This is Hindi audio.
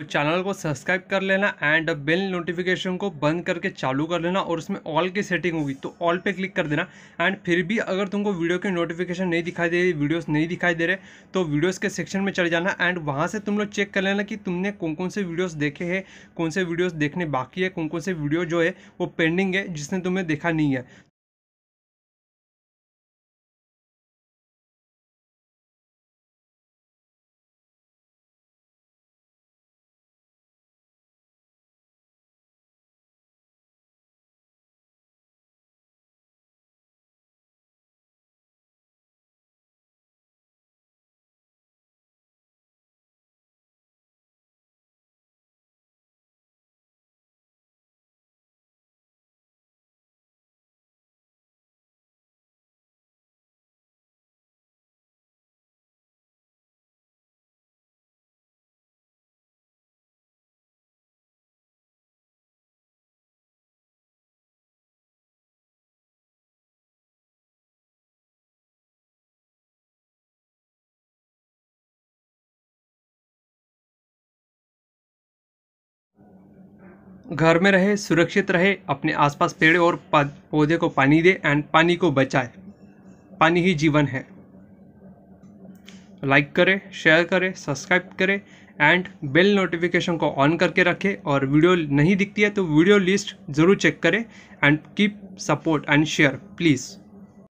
तो चैनल को सब्सक्राइब कर लेना एंड बेल नोटिफिकेशन को बंद करके चालू कर लेना और उसमें ऑल की सेटिंग होगी तो ऑल पे क्लिक कर देना एंड फिर भी अगर तुमको वीडियो के नोटिफिकेशन नहीं दिखाई दे रही वीडियोस नहीं दिखाई दे रहे तो वीडियोस के सेक्शन में चले जाना एंड वहाँ से तुम लोग चेक कर लेना कि तुमने कौन कौन से वीडियोज़ देखे हैं कौन से वीडियोज़ देखने बाकी है कौन कौन से वीडियो जो है वो पेंडिंग है जिसने तुम्हें देखा नहीं है घर में रहे सुरक्षित रहे अपने आसपास पेड़ और पौधे को पानी दे एंड पानी को बचाए पानी ही जीवन है लाइक करें शेयर करें सब्सक्राइब करें एंड बेल नोटिफिकेशन को ऑन करके रखें और वीडियो नहीं दिखती है तो वीडियो लिस्ट ज़रूर चेक करें and keep support and share please